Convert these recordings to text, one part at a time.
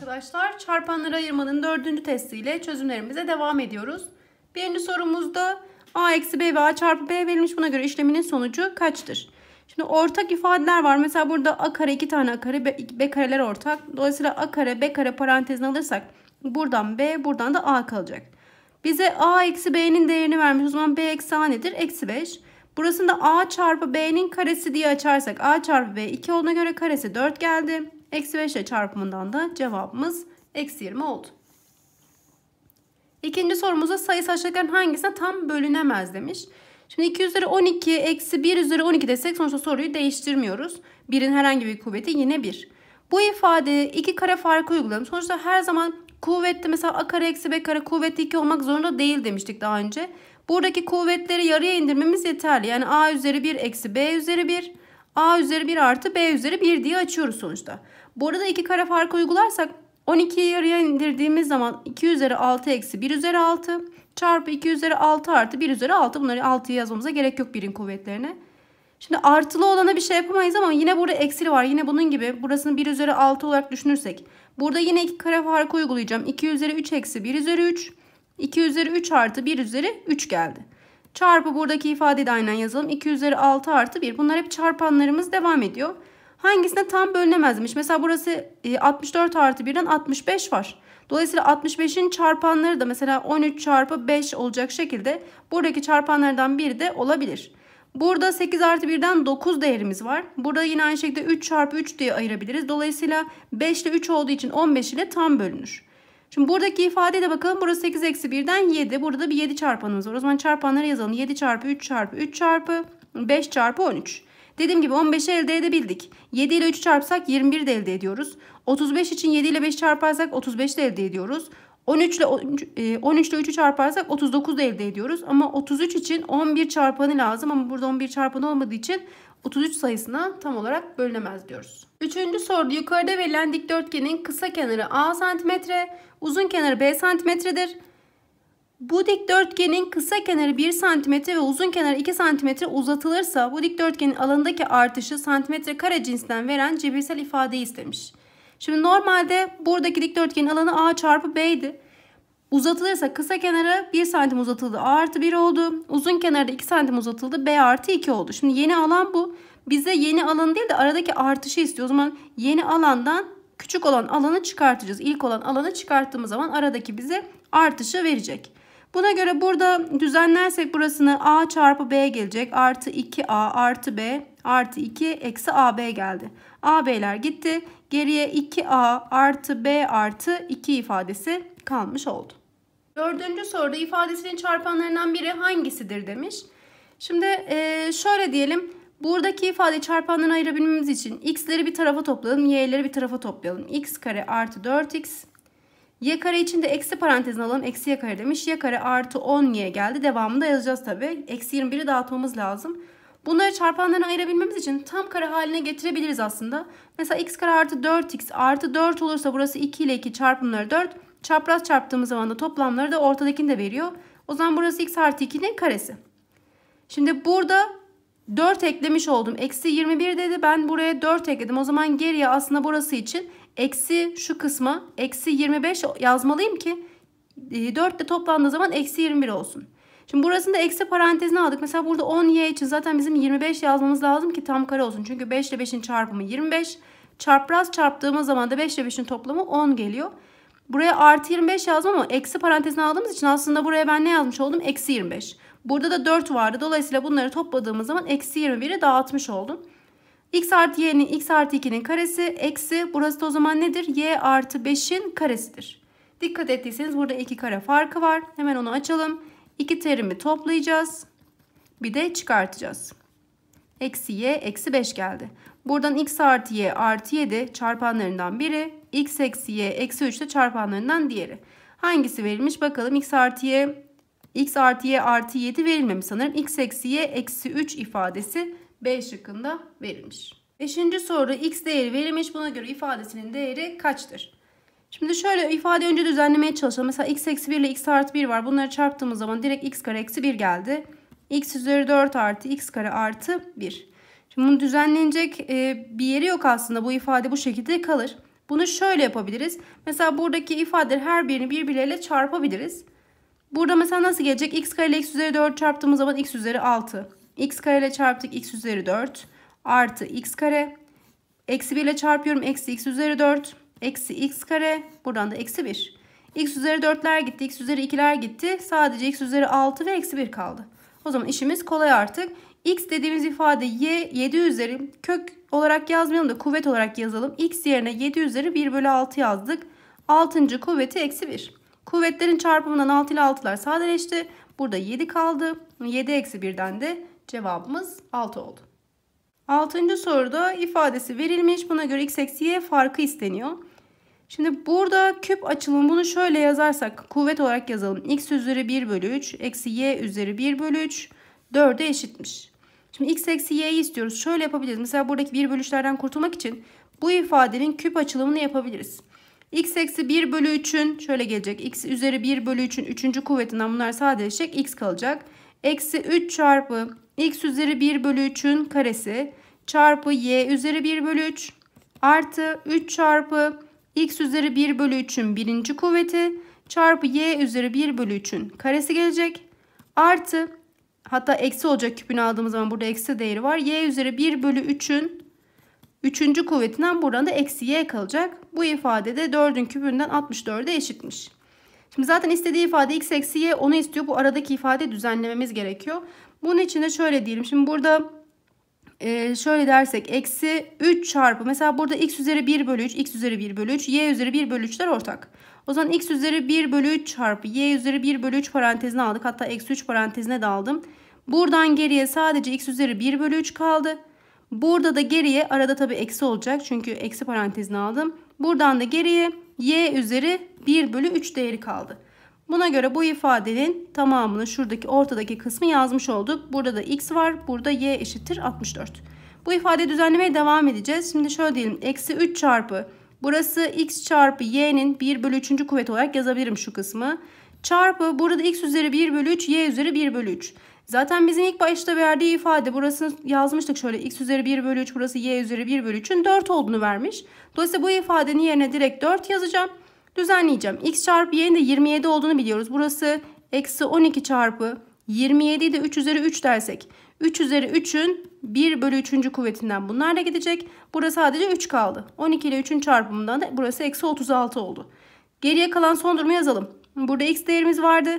arkadaşlar. Çarpanları ayırmanın dördüncü testiyle çözümlerimize devam ediyoruz. Birinci sorumuzda a eksi b ve a çarpı b verilmiş. Buna göre işleminin sonucu kaçtır? Şimdi ortak ifadeler var. Mesela burada a kare iki tane a kare b, kareler ortak. Dolayısıyla a kare b kare parantezini alırsak buradan b buradan da a kalacak. Bize a eksi b'nin değerini vermiş. O zaman b eksi a nedir? Eksi 5. Burasında a çarpı b'nin karesi diye açarsak a çarpı b 2 olduğuna göre karesi 4 geldi. Eksi 5 ile çarpımından da cevabımız eksi 20 oldu. İkinci sorumuzda sayısı aşağıdakilerin hangisine tam bölünemez demiş. Şimdi 2 üzeri 12 eksi 1 üzeri 12 desek sonuçta soruyu değiştirmiyoruz. 1'in herhangi bir kuvveti yine 1. Bu ifadeye iki kare farkı uygulayalım. Sonuçta her zaman kuvvetli mesela a kare eksi b kare kuvvetli 2 olmak zorunda değil demiştik daha önce. Buradaki kuvvetleri yarıya indirmemiz yeterli. Yani a üzeri 1 eksi b üzeri 1. a üzeri 1 artı b üzeri 1 diye açıyoruz sonuçta. Burada iki kare farkı uygularsak 12'yi yarıya indirdiğimiz zaman 2 üzeri 6 eksi 1 üzeri 6 çarpı 2 üzeri 6 artı 1 üzeri 6. Bunları 6'yı yazmamıza gerek yok birin kuvvetlerine. Şimdi artılı olana bir şey yapamayız ama yine burada eksili var. Yine bunun gibi burasını 1 üzeri 6 olarak düşünürsek. Burada yine iki kare farkı uygulayacağım. 2 üzeri 3 eksi 1 üzeri 3 2 üzeri 3 artı 1 üzeri 3 geldi. Çarpı buradaki ifadeyi de aynen yazalım. 2 üzeri 6 artı 1. Bunlar hep çarpanlarımız devam ediyor. Hangisine tam bölünemezmiş? Mesela burası 64 e, artı 1'den 65 var. Dolayısıyla 65'in çarpanları da mesela 13 çarpı 5 olacak şekilde buradaki çarpanlardan biri de olabilir. Burada 8 artı 1'den 9 değerimiz var. Burada yine aynı şekilde 3 çarpı 3 diye ayırabiliriz. Dolayısıyla 5 ile 3 olduğu için 15 ile tam bölünür. Şimdi buradaki ifadeye de bakalım. Burası 8 eksi 1'den 7. Burada bir 7 çarpanımız var. O zaman çarpanları yazalım. 7 çarpı 3 çarpı 3 çarpı 5 çarpı 13. Dediğim gibi 15'i elde edebildik. 7 ile 3 çarpsak 21 de elde ediyoruz. 35 için 7 ile 5 çarparsak 35 de elde ediyoruz. 13 ile 13 e, ile 3'ü çarparsak 39 da elde ediyoruz. Ama 33 için 11 çarpanı lazım ama burada 11 çarpanı olmadığı için 33 sayısına tam olarak bölünemez diyoruz. Üçüncü soruda yukarıda verilen dikdörtgenin kısa kenarı a santimetre, uzun kenarı b santimetredir. Bu dikdörtgenin kısa kenarı 1 santimetre ve uzun kenarı 2 santimetre uzatılırsa bu dikdörtgenin alanındaki artışı santimetre kare cinsinden veren cebirsel ifadeyi istemiş. Şimdi normalde buradaki dikdörtgenin alanı a çarpı b'ydi. Uzatılırsa kısa kenara 1 santim uzatıldı A artı 1 oldu. Uzun da 2 santim uzatıldı B artı 2 oldu. Şimdi yeni alan bu. Bize yeni alan değil de aradaki artışı istiyor. O zaman yeni alandan küçük olan alanı çıkartacağız. İlk olan alanı çıkarttığımız zaman aradaki bize artışı verecek. Buna göre burada düzenlersek burasını A çarpı B gelecek. Artı 2A artı B artı 2 eksi AB geldi. AB'ler gitti. Geriye 2A artı B artı 2 ifadesi kalmış oldu. Dördüncü soruda ifadesinin çarpanlarından biri hangisidir demiş. Şimdi e, şöyle diyelim. Buradaki ifade çarpanlarına ayırabilmemiz için x'leri bir tarafa toplayalım, y'leri bir tarafa toplayalım. x kare artı 4x. y kare için de eksi parantezine alalım. Eksi y kare demiş. y kare artı 10y geldi. Devamında yazacağız tabi. Eksi 21'i dağıtmamız lazım. Bunları çarpanlarına ayırabilmemiz için tam kare haline getirebiliriz aslında. Mesela x kare artı 4x artı 4 olursa burası 2 ile 2 çarpımları 4. Çapraz çarptığımız zaman da toplamları da ortadakini de veriyor. O zaman burası x artı 2'nin karesi. Şimdi burada 4 eklemiş oldum. Eksi 21 dedi. Ben buraya 4 ekledim. O zaman geriye aslında burası için eksi şu kısma eksi 25 yazmalıyım ki 4 ile toplandığı zaman eksi 21 olsun. Şimdi burasını da eksi parantezine aldık. Mesela burada 10y için zaten bizim 25 yazmamız lazım ki tam kare olsun. Çünkü 5 ile 5'in çarpımı 25. Çarpraz çarptığımız zaman da 5 ile 5'in toplamı 10 geliyor. Buraya artı 25 yazdım ama eksi parantezine aldığımız için aslında buraya ben ne yazmış oldum? Eksi 25. Burada da 4 vardı. Dolayısıyla bunları topladığımız zaman eksi 21'i dağıtmış oldum. x artı y'nin x artı 2'nin karesi eksi burası da o zaman nedir? y artı 5'in karesidir. Dikkat ettiyseniz burada 2 kare farkı var. Hemen onu açalım. 2 terimi toplayacağız. Bir de çıkartacağız. Eksi y eksi 5 geldi. Buradan x artı y artı 7 çarpanlarından biri x eksi y eksi 3 ile çarpanlarından diğeri. Hangisi verilmiş bakalım x artı y x artı y artı 7 verilmemiş sanırım. x eksi y eksi 3 ifadesi B şıkkında verilmiş. Beşinci soru x değeri verilmiş. Buna göre ifadesinin değeri kaçtır? Şimdi şöyle ifade önce düzenlemeye çalışalım. Mesela x eksi 1 ile x artı 1 var. Bunları çarptığımız zaman direkt x kare eksi 1 geldi. x üzeri 4 artı x kare artı 1. Şimdi bunu düzenlenecek e, bir yeri yok aslında. Bu ifade bu şekilde kalır. Bunu şöyle yapabiliriz. Mesela buradaki ifadeler her birini birbirleriyle çarpabiliriz. Burada mesela nasıl gelecek? x kare ile x üzeri 4 çarptığımız zaman x üzeri 6. x kare ile çarptık x üzeri 4 artı x kare. Eksi 1 ile çarpıyorum eksi x üzeri 4. Eksi x kare buradan da eksi 1. x üzeri 4'ler gitti x üzeri 2'ler gitti. Sadece x üzeri 6 ve eksi 1 kaldı. O zaman işimiz kolay artık. X dediğimiz ifade y 7 üzeri kök olarak yazmayalım da kuvvet olarak yazalım. X yerine 7 üzeri 1 bölü 6 yazdık. 6. kuvveti eksi 1. Kuvvetlerin çarpımından 6 ile 6'lar sadeleşti. Burada 7 kaldı. 7 eksi 1'den de cevabımız 6 oldu. 6. soruda ifadesi verilmiş. Buna göre x eksi y farkı isteniyor. Şimdi burada küp açılımı bunu şöyle yazarsak kuvvet olarak yazalım. X üzeri 1 bölü 3 eksi Y üzeri 1 bölü 3 4'e eşitmiş. Şimdi x eksi y'yi istiyoruz. Şöyle yapabiliriz. Mesela buradaki 1 bölüşlerden kurtulmak için bu ifadenin küp açılımını yapabiliriz. x eksi 1 bölü 3'ün şöyle gelecek. x üzeri 1 bölü 3'ün 3. kuvvetinden bunlar sadeleşecek. x kalacak. Eksi 3 çarpı x üzeri 1 bölü 3'ün karesi çarpı y üzeri 1 bölü 3 artı 3 çarpı x üzeri 1 bölü 3'ün birinci kuvveti çarpı y üzeri 1 bölü 3'ün karesi gelecek. Artı hatta eksi olacak küpünü aldığımız zaman burada eksi değeri var. y üzeri 1 bölü 3'ün üçüncü kuvvetinden buradan da eksi y kalacak. Bu ifade de 4'ün küpünden 64'e eşitmiş. Şimdi zaten istediği ifade x eksi y onu istiyor. Bu aradaki ifade düzenlememiz gerekiyor. Bunun için de şöyle diyelim. Şimdi burada e, şöyle dersek eksi 3 çarpı mesela burada x üzeri 1 bölü 3 x üzeri 1 bölü 3 y üzeri 1 bölü 3'ler ortak. O zaman x üzeri 1 bölü 3 çarpı y üzeri 1 bölü 3 parantezine aldık. Hatta eksi 3 parantezine de aldım. Buradan geriye sadece x üzeri 1 bölü 3 kaldı. Burada da geriye arada tabi eksi olacak. Çünkü eksi parantezine aldım. Buradan da geriye y üzeri 1 bölü 3 değeri kaldı. Buna göre bu ifadenin tamamını şuradaki ortadaki kısmı yazmış olduk. Burada da x var. Burada y eşittir 64. Bu ifade düzenlemeye devam edeceğiz. Şimdi şöyle diyelim. Eksi 3 çarpı burası x çarpı y'nin 1 bölü 3. kuvvet olarak yazabilirim şu kısmı. Çarpı burada x üzeri 1 bölü 3 y üzeri 1 bölü 3. Zaten bizim ilk başta verdiği ifade burasını yazmıştık şöyle x üzeri 1 bölü 3 burası y üzeri 1 bölü 3'ün 4 olduğunu vermiş. Dolayısıyla bu ifadenin yerine direkt 4 yazacağım. Düzenleyeceğim. x çarpı y'nin de 27 olduğunu biliyoruz. Burası eksi 12 çarpı 27'yi de 3 üzeri 3 dersek. 3 üzeri 3'ün 1 bölü 3. kuvvetinden bunlar da gidecek. Burası sadece 3 kaldı. 12 ile 3'ün çarpımından da burası eksi 36 oldu. Geriye kalan son durumu yazalım. Burada x değerimiz vardı.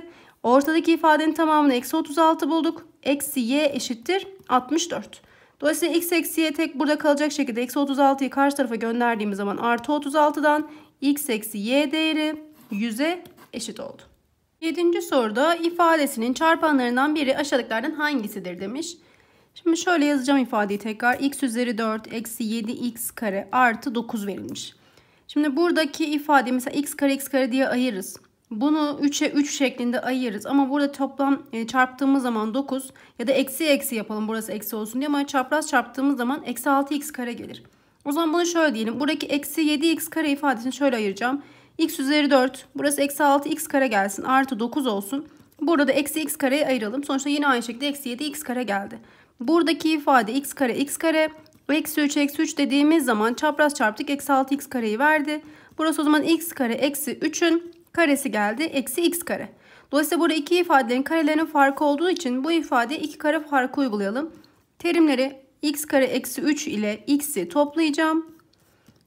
Ortadaki ifadenin tamamını eksi 36 bulduk. Eksi y eşittir 64. Dolayısıyla x eksi y tek burada kalacak şekilde eksi 36'yı karşı tarafa gönderdiğimiz zaman artı 36'dan x eksi y değeri 100'e eşit oldu. 7. soruda ifadesinin çarpanlarından biri aşağıdakilerden hangisidir demiş. Şimdi şöyle yazacağım ifadeyi tekrar. x üzeri 4 eksi 7 x kare artı 9 verilmiş. Şimdi buradaki ifade mesela x kare x kare diye ayırırız. Bunu 3'e 3 şeklinde ayırırız ama burada toplam e, çarptığımız zaman 9 ya da eksi eksi yapalım burası eksi olsun diye ama çapraz çarptığımız zaman eksi 6x kare gelir. O zaman bunu şöyle diyelim. Buradaki eksi 7x kare ifadesini şöyle ayıracağım. x üzeri 4. Burası eksi 6x kare gelsin. Artı 9 olsun. Burada da eksi x kareyi ayıralım. Sonuçta yine aynı şekilde eksi 7x kare geldi. Buradaki ifade x kare x kare. Eksi 3 eksi 3 dediğimiz zaman çapraz çarptık. Eksi 6x kareyi verdi. Burası o zaman x kare eksi 3'ün karesi geldi. Eksi x kare. Dolayısıyla burada iki ifadelerin karelerinin farkı olduğu için bu ifadeye iki kare farkı uygulayalım. Terimleri x kare eksi 3 ile x'i toplayacağım.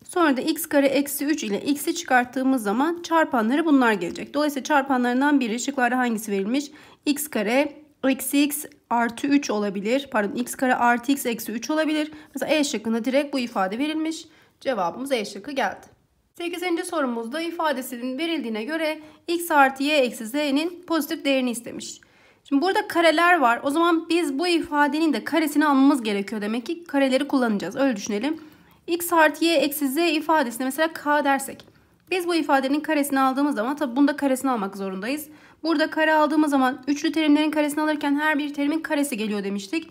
Sonra da x kare eksi 3 ile x'i çıkarttığımız zaman çarpanları bunlar gelecek. Dolayısıyla çarpanlarından biri şıklarda hangisi verilmiş? x kare eksi x artı 3 olabilir. Pardon x kare artı x eksi 3 olabilir. Mesela e şıkkında direkt bu ifade verilmiş. Cevabımız e şıkkı geldi. 8. sorumuzda ifadesinin verildiğine göre x artı y eksi z'nin pozitif değerini istemiş. Şimdi burada kareler var. O zaman biz bu ifadenin de karesini almamız gerekiyor demek ki. Kareleri kullanacağız. Öyle düşünelim. x artı y eksi z ifadesine mesela k dersek. Biz bu ifadenin karesini aldığımız zaman tabi bunda karesini almak zorundayız. Burada kare aldığımız zaman üçlü terimlerin karesini alırken her bir terimin karesi geliyor demiştik.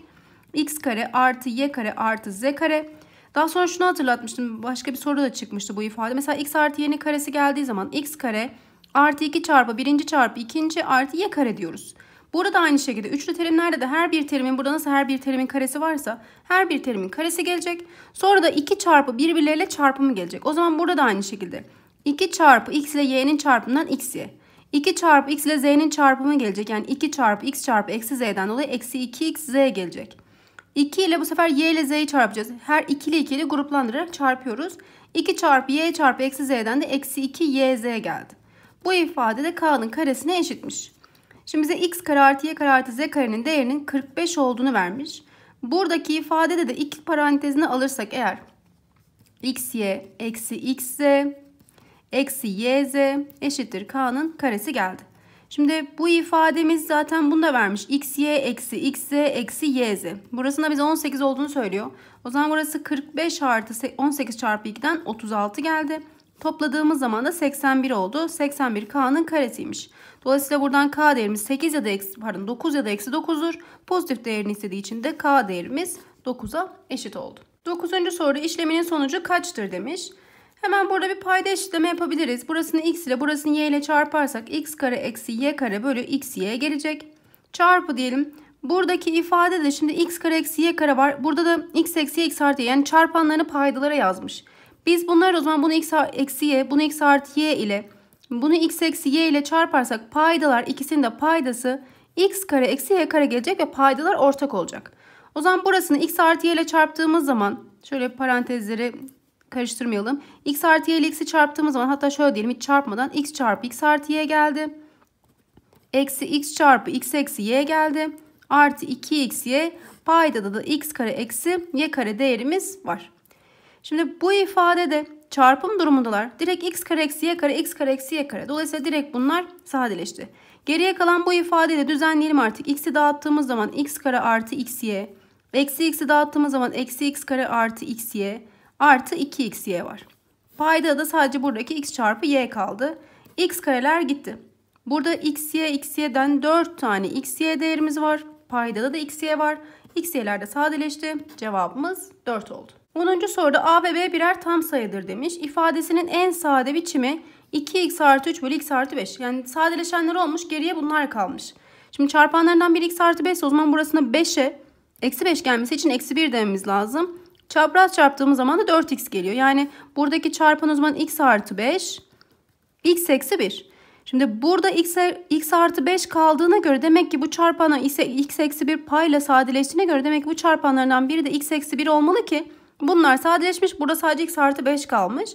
x kare artı y kare artı z kare. Daha sonra şunu hatırlatmıştım. Başka bir soruda da çıkmıştı bu ifade. Mesela x artı y'nin karesi geldiği zaman x kare artı 2 çarpı birinci çarpı ikinci artı y kare diyoruz. Burada aynı şekilde üçlü terimlerde de her bir terimin burada nasıl her bir terimin karesi varsa her bir terimin karesi gelecek. Sonra da 2 çarpı birbirleriyle çarpımı gelecek. O zaman burada da aynı şekilde 2 çarpı x ile y'nin çarpımından x y, 2 çarpı x ile z'nin çarpımı gelecek. Yani 2 çarpı x çarpı eksi z'den dolayı eksi 2x z gelecek. 2 ile bu sefer y ile z'yi çarpacağız. Her ikili ikili gruplandırarak çarpıyoruz. 2 çarpı y çarpı eksi z'den de eksi 2 yz geldi. Bu ifade de k'nın karesine eşitmiş. Şimdi bize x kare artı y kare artı z karenin değerinin 45 olduğunu vermiş. Buradaki ifadede de ilk parantezini alırsak eğer x y eksi x z eksi y z eşittir k'nın karesi geldi. Şimdi bu ifademiz zaten bunu da vermiş. x y eksi x z eksi y z. Burasında bize 18 olduğunu söylüyor. O zaman burası 45 artı 18 çarpı 2'den 36 geldi. Topladığımız zaman da 81 oldu. 81 K'nın karesiymiş. Dolayısıyla buradan K değerimiz 8 ya da eksi, pardon 9 ya da eksi 9'dur. Pozitif değerini istediği için de K değerimiz 9'a eşit oldu. 9. soruda işleminin sonucu kaçtır demiş. Hemen burada bir payda işleme yapabiliriz. Burasını x ile burasını y ile çarparsak x kare eksi y kare bölü x y gelecek. Çarpı diyelim. Buradaki ifade de şimdi x kare eksi y kare var. Burada da x eksi x artı y yani çarpanlarını paydalara yazmış. Biz bunları o zaman bunu x eksi y, bunu x artı y ile, bunu x eksi y ile çarparsak paydalar ikisinin de paydası x kare eksi y kare gelecek ve paydalar ortak olacak. O zaman burasını x artı y ile çarptığımız zaman şöyle parantezleri karıştırmayalım. x artı y ile x'i çarptığımız zaman hatta şöyle diyelim hiç çarpmadan x çarpı x artı y geldi. Eksi x çarpı x eksi y geldi. Artı 2xy paydada da x kare eksi y kare değerimiz var. Şimdi bu ifadede çarpım durumundalar. Direkt x kare eksi y kare x kare eksi y kare. Dolayısıyla direkt bunlar sadeleşti. Geriye kalan bu ifadeyi de düzenleyelim artık. x'i dağıttığımız zaman x kare artı x y Eksi x'i dağıttığımız zaman eksi x kare artı x y Artı 2 x y var. Payda da sadece buradaki x çarpı y kaldı. x kareler gitti. Burada x y x y'den 4 tane x y değerimiz var. Payda da x y var. X y'ler de sadeleşti. Cevabımız 4 oldu. 10. soruda A ve B birer tam sayıdır demiş. İfadesinin en sade biçimi 2x artı 3 bölü x artı 5. Yani sadeleşenler olmuş geriye bunlar kalmış. Şimdi çarpanlarından 1x artı 5 o zaman burasına 5'e eksi 5 gelmesi için eksi 1 dememiz lazım. Çapraz çarptığımız zaman da 4x geliyor. Yani buradaki çarpan o zaman x artı 5 x eksi 1. Şimdi burada x, x artı 5 kaldığına göre demek ki bu çarpana x eksi 1 payla sadeleştiğine göre demek ki bu çarpanlardan biri de x eksi 1 olmalı ki Bunlar sadeleşmiş. Burada sadece x artı 5 kalmış.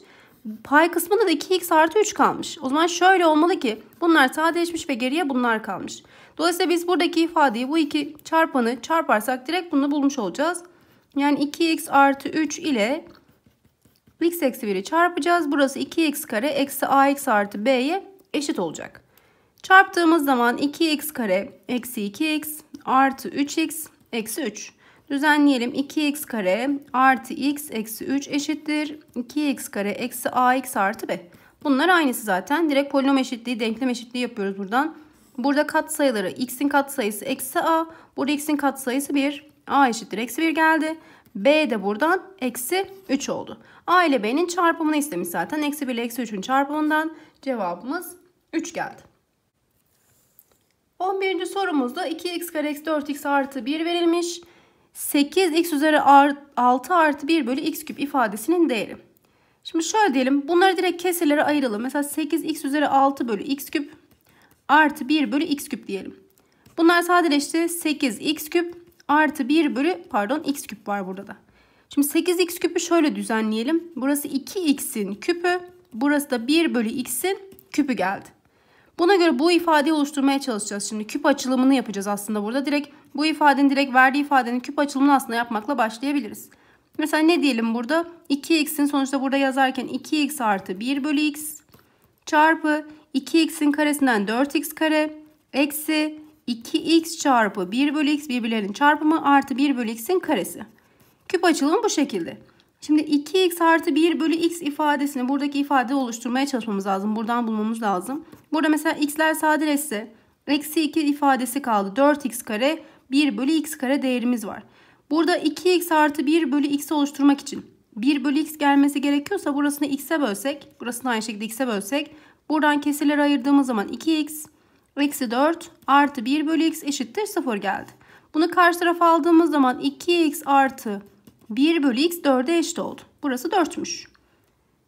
Pay kısmında da 2x artı 3 kalmış. O zaman şöyle olmalı ki bunlar sadeleşmiş ve geriye bunlar kalmış. Dolayısıyla biz buradaki ifadeyi bu iki çarpanı çarparsak direkt bunu bulmuş olacağız. Yani 2x artı 3 ile x eksi 1'i çarpacağız. Burası 2x kare eksi ax artı b'ye eşit olacak. Çarptığımız zaman 2x kare eksi 2x artı 3x eksi 3. Düzenleyelim. 2x kare artı x eksi 3 eşittir. 2x kare eksi ax artı b. Bunlar aynısı zaten. Direkt polinom eşitliği, denklem eşitliği yapıyoruz buradan. Burada katsayıları x'in katsayısı eksi a. Burada x'in katsayısı 1. a eşittir eksi 1 geldi. b de buradan eksi 3 oldu. a ile b'nin çarpımını istemiş zaten. Eksi 1 ile eksi 3'ün çarpımından cevabımız 3 geldi. 11. sorumuzda 2x kare eksi 4x artı 1 verilmiş. 8x üzeri 6 artı 1 bölü x küp ifadesinin değeri. Şimdi şöyle diyelim bunları direkt keselere ayıralım. Mesela 8x üzeri 6 bölü x küp artı 1 bölü x küp diyelim. Bunlar sadeleşti 8x küp artı 1 bölü pardon x küp var burada da. Şimdi 8x küpü şöyle düzenleyelim. Burası 2x'in küpü burası da 1 bölü x'in küpü geldi. Buna göre bu ifadeyi oluşturmaya çalışacağız. Şimdi küp açılımını yapacağız aslında burada. Direkt bu ifadenin direkt verdiği ifadenin küp açılımını aslında yapmakla başlayabiliriz. Mesela ne diyelim burada? 2x'in sonuçta burada yazarken 2x artı 1 bölü x çarpı 2x'in karesinden 4x kare eksi 2x çarpı 1 bölü x birbirlerinin çarpımı artı 1 bölü x'in karesi. Küp açılımı bu şekilde. Şimdi 2x artı 1 bölü x ifadesini buradaki ifade oluşturmaya çalışmamız lazım. Buradan bulmamız lazım. Burada mesela x'ler sadeleşse eksi 2 ifadesi kaldı. 4x kare 1 bölü x kare değerimiz var. Burada 2x artı 1 bölü x oluşturmak için 1 bölü x gelmesi gerekiyorsa burasını x'e bölsek, burasını aynı şekilde x'e bölsek, buradan kesirleri ayırdığımız zaman 2x eksi 4 artı 1 bölü x eşittir 0 geldi. Bunu karşı tarafa aldığımız zaman 2x artı 1 bölü x 4'e eşit oldu. Burası 4'müş.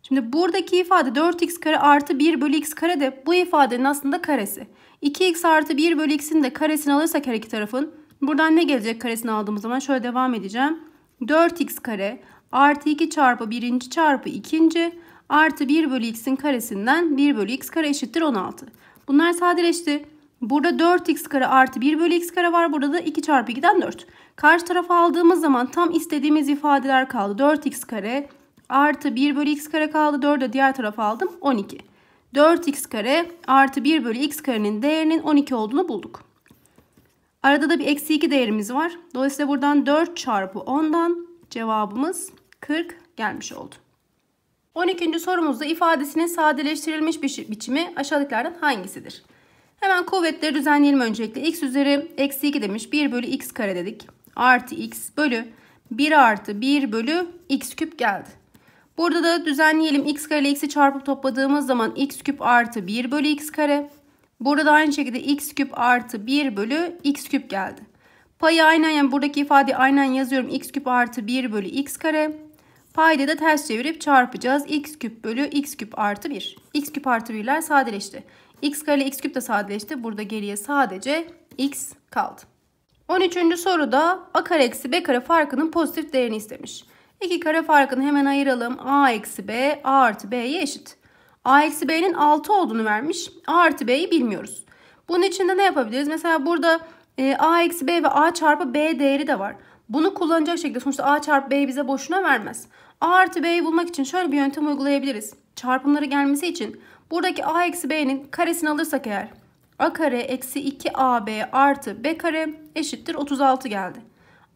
Şimdi buradaki ifade 4x kare artı 1 bölü x kare de bu ifadenin aslında karesi. 2x artı 1 bölü x'in de karesini alırsak her iki tarafın Buradan ne gelecek karesini aldığımız zaman şöyle devam edeceğim. 4x kare artı 2 çarpı 1. çarpı 2. artı 1 bölü x'in karesinden 1 bölü x kare eşittir 16. Bunlar sadeleşti. Burada 4x kare artı 1 bölü x kare var. Burada da 2 çarpı 2'den 4. Karşı tarafa aldığımız zaman tam istediğimiz ifadeler kaldı. 4x kare artı 1 bölü x kare kaldı. 4'ü diğer tarafa aldım. 12. 4x kare artı 1 bölü x karenin değerinin 12 olduğunu bulduk. Arada da bir eksi 2 değerimiz var. Dolayısıyla buradan 4 çarpı 10'dan cevabımız 40 gelmiş oldu. 12. sorumuzda ifadesinin sadeleştirilmiş bir biçimi aşağıdakilerden hangisidir? Hemen kuvvetleri düzenleyelim öncelikle. x üzeri eksi 2 demiş. 1 bölü x kare dedik. Artı x bölü 1 artı 1 bölü x küp geldi. Burada da düzenleyelim. x kare ile x'i çarpıp topladığımız zaman x küp artı 1 bölü x kare Burada da aynı şekilde x küp artı 1 bölü x küp geldi. Payı aynen yani buradaki ifadeyi aynen yazıyorum. x küp artı 1 bölü x kare. Payda da ters çevirip çarpacağız. x küp bölü x küp artı 1. x küp artı 1'ler sadeleşti. x kare ile x küp de sadeleşti. Burada geriye sadece x kaldı. 13. soruda a kare eksi b kare farkının pozitif değerini istemiş. İki kare farkını hemen ayıralım. a eksi b a artı b'ye eşit. A eksi B'nin 6 olduğunu vermiş. A artı B'yi bilmiyoruz. Bunun için de ne yapabiliriz? Mesela burada e, A eksi B ve A çarpı B değeri de var. Bunu kullanacak şekilde sonuçta A çarpı B bize boşuna vermez. A artı B'yi bulmak için şöyle bir yöntem uygulayabiliriz. Çarpımları gelmesi için buradaki A eksi B'nin karesini alırsak eğer A kare eksi 2AB artı B kare eşittir 36 geldi.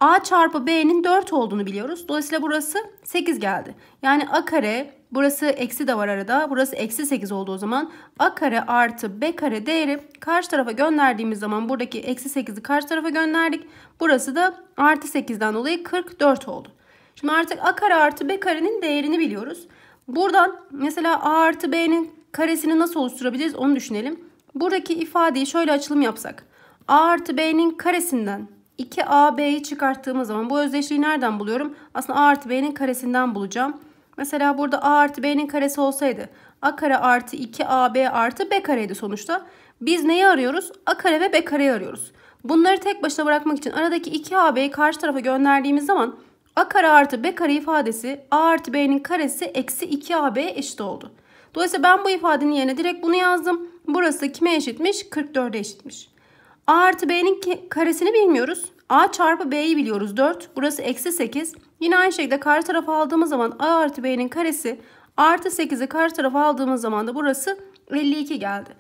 A çarpı B'nin 4 olduğunu biliyoruz. Dolayısıyla burası 8 geldi. Yani A kare Burası eksi de var arada. Burası eksi 8 oldu o zaman. A kare artı B kare değeri karşı tarafa gönderdiğimiz zaman buradaki eksi 8'i karşı tarafa gönderdik. Burası da artı 8'den dolayı 44 oldu. Şimdi artık A kare artı B karenin değerini biliyoruz. Buradan mesela A artı B'nin karesini nasıl oluşturabiliriz onu düşünelim. Buradaki ifadeyi şöyle açılım yapsak. A artı B'nin karesinden 2AB'yi çıkarttığımız zaman bu özdeşliği nereden buluyorum? Aslında A artı B'nin karesinden bulacağım. Mesela burada a artı b'nin karesi olsaydı a kare artı 2 ab artı b kareydi sonuçta. Biz neyi arıyoruz? a kare ve b kareyi arıyoruz. Bunları tek başına bırakmak için aradaki 2 ab'yi karşı tarafa gönderdiğimiz zaman a kare artı b kare ifadesi a artı b'nin karesi eksi 2 ab eşit oldu. Dolayısıyla ben bu ifadenin yerine direkt bunu yazdım. Burası kime eşitmiş? 44'e eşitmiş. A artı B'nin karesini bilmiyoruz. A çarpı B'yi biliyoruz 4. Burası eksi 8. Yine aynı şekilde karşı tarafa aldığımız zaman a artı b'nin karesi artı 8'i karşı tarafa aldığımız zaman da burası 52 geldi.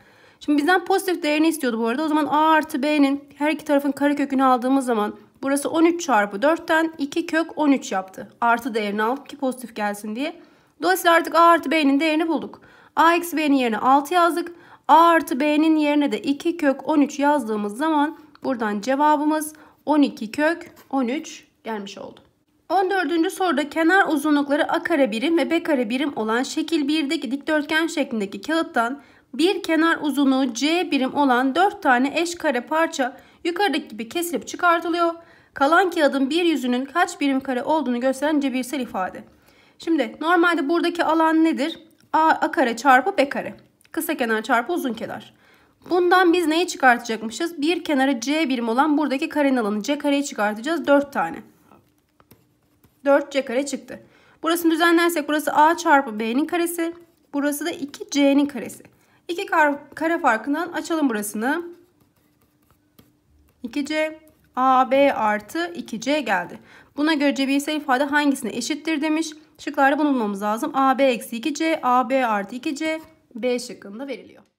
Şimdi bizden pozitif değerini istiyordu bu arada. O zaman a artı b'nin her iki tarafın karekökünü aldığımız zaman burası 13 çarpı 4'ten 2 kök 13 yaptı. Artı değerini aldık ki pozitif gelsin diye. Dolayısıyla artık a artı b'nin değerini bulduk. a eksi b'nin yerine 6 yazdık. a artı b'nin yerine de 2 kök 13 yazdığımız zaman buradan cevabımız 12 kök 13 gelmiş oldu. 14. soruda kenar uzunlukları a kare birim ve b kare birim olan şekil 1'deki dikdörtgen şeklindeki kağıttan bir kenar uzunluğu c birim olan 4 tane eş kare parça yukarıdaki gibi kesilip çıkartılıyor. Kalan kağıdın bir yüzünün kaç birim kare olduğunu gösteren cebirsel ifade. Şimdi normalde buradaki alan nedir? A, a kare çarpı b kare. Kısa kenar çarpı uzun kenar. Bundan biz neyi çıkartacakmışız? Bir kenarı c birim olan buradaki karenin alanı c kareyi çıkartacağız 4 tane. 4c kare çıktı. Burasını düzenlersek burası a çarpı b'nin karesi. Burası da 2c'nin karesi. 2 kar, kare farkından açalım burasını. 2c a b artı 2C geldi. Buna göre cebirsel ifade hangisine eşittir demiş. Şıklarda bunu lazım. A b eksi 2C, a b artı 2C, B şıkkında veriliyor.